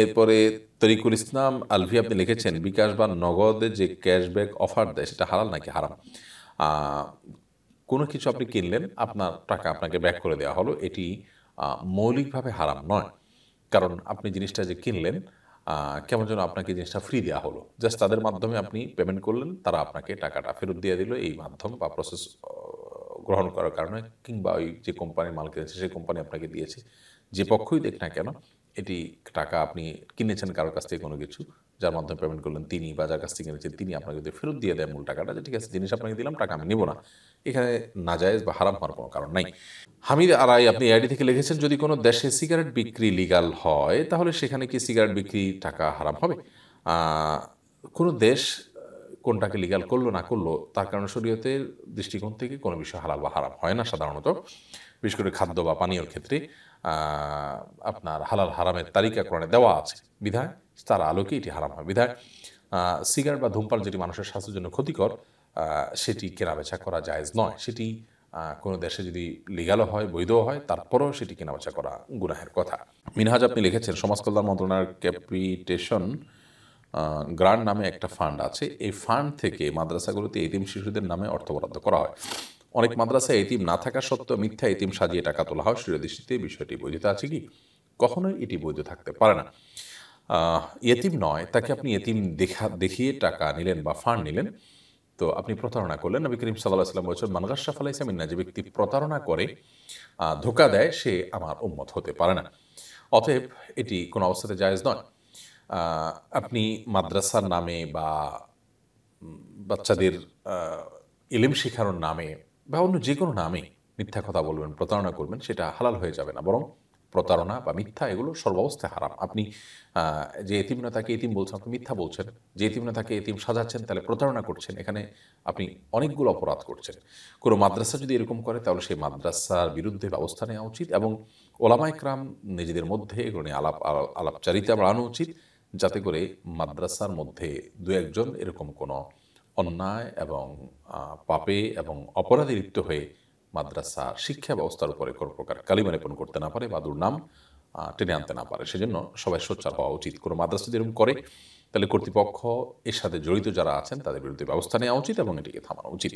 এরপরে তরিকুল ইসলাম আলভি আপনি লিখেছেন বিকাশ বা নগদে যে ক্যাশব্যাক অফার দেয় সেটা হারাল নাকি হারাম কোনো কিছু আপনি কিনলেন আপনার টাকা আপনাকে ব্যাক করে দেওয়া হলো এটি মৌলিকভাবে হারাম নয় কারণ আপনি জিনিসটা যে কিনলেন কেমন যেন আপনাকে জিনিসটা ফ্রি দেওয়া হলো জাস্ট তাদের মাধ্যমে আপনি পেমেন্ট করলেন তারা আপনাকে টাকাটা ফেরত দিয়ে দিল এই মাধ্যম বা প্রসেস গ্রহণ করার কারণে কিংবা ওই যে কোম্পানির মাল কিনেছে সেই কোম্পানি আপনাকে দিয়েছে যে পক্ষই দেখ না কেন এটি টাকা আপনি কিনেছেন কারোর কাছ থেকে কোনো কিছু যার মাধ্যমে পেমেন্ট করলেন তিনি বা যার কাছ থেকে কিনেছেন তিনি আপনাকে যদি ফেরত দিয়ে দেয় মূল টাকাটা যে ঠিক আছে জিনিস আপনাকে দিলাম টাকা আমি নিব না এখানে না যায় বা হারাম হওয়ার কোনো কারণ নাই হামিদ আরাই আপনি এআইডি থেকে লিখেছেন যদি কোনো দেশে সিগারেট বিক্রি লিগাল হয় তাহলে সেখানে কি সিগারেট বিক্রি টাকা হারাম হবে কোনো দেশ কোনটাকে লিগাল করলো না করলো তার কারণে শরীয়তের দৃষ্টিকোণ থেকে কোনো বিষয় হালাল বা হারাম হয় না সাধারণত বিশেষ করে খাদ্য বা পানীয়র ক্ষেত্রে আপনার হালাল হারামের তালিকা করে দেওয়া আছে বিধায় তার আলোকে এটি হারাম হয় বিধায় সিগারেট বা ধূমপান যেটি মানুষের স্বাস্থ্যের জন্য ক্ষতিকর সেটি কেনাবেচা করা জায়েজ নয় সেটি কোনো দেশে যদি লিগালও হয় বৈধও হয় তারপরেও সেটি কেনাবেচা করা গুনাহের কথা মিনহাজ আপনি লিখেছেন সমাজ কল্যাণ মন্ত্রণালয়ের ক্যাপিটেশন গ্রান্ট নামে একটা ফান্ড আছে এই ফান্ড থেকে মাদ্রাসাগুলোতে এতিম শিশুদের নামে অর্থ বরাদ্দ করা হয় অনেক মাদ্রাসায় এতিম না থাকা সত্ত্বেও মিথ্যা এতিম সাজিয়ে টাকা তোলা হয় শিরোদৃষ্টিতে বিষয়টি বৈধতা আছে কি কখনোই এটি বৈধ থাকতে পারে না এতিম নয় তাকে আপনি এতিম দেখা দেখিয়ে টাকা নিলেন বা ফান্ড নিলেন তো আপনি প্রতারণা করলেন নবী করিম সাল্লাহ সাল্লাম বলছেন মানগাস সাফাল ইসলামিন না যে ব্যক্তি প্রতারণা করে ধোকা দেয় সে আমার উম্মত হতে পারে না অতএব এটি কোনো অবস্থাতে জায়জ নয় আপনি মাদ্রাসার নামে বা বাচ্চাদের ইলিম শেখানোর নামে বা অন্য যে কোনো নামে মিথ্যা কথা বলবেন প্রতারণা করবেন সেটা হালাল হয়ে যাবে না বরং প্রতারণা বা মিথ্যা এগুলো সর্বাবস্থায় হারাম আপনি যে এতিম না তাকে এতিম বলছেন আপনি মিথ্যা বলছেন যে এতিম না তাকে এতিম সাজাচ্ছেন তাহলে প্রতারণা করছেন এখানে আপনি অনেকগুলো অপরাধ করছেন কোনো মাদ্রাসা যদি এরকম করে তাহলে সেই মাদ্রাসার বিরুদ্ধে ব্যবস্থা নেওয়া উচিত এবং ওলামাইকরাম নিজেদের মধ্যে এগুলো নিয়ে আলাপ আলাপচারিতা বাড়ানো উচিত যাতে করে মাদ্রাসার মধ্যে দু একজন এরকম কোনো অন্যায় এবং পাপে এবং অপরাধে লিপ্ত হয়ে মাদ্রাসা শিক্ষা ব্যবস্থার উপরে কোনো প্রকার কালিমারেপণ করতে না পারে বা দুর্নাম টেনে আনতে না পারে সেজন্য সবাই সোচ্চার হওয়া উচিত কোনো মাদ্রাসা যেরকম করে তাহলে কর্তৃপক্ষ এর সাথে জড়িত যারা আছেন তাদের বিরুদ্ধে ব্যবস্থা নেওয়া উচিত এবং এটিকে থামানো উচিত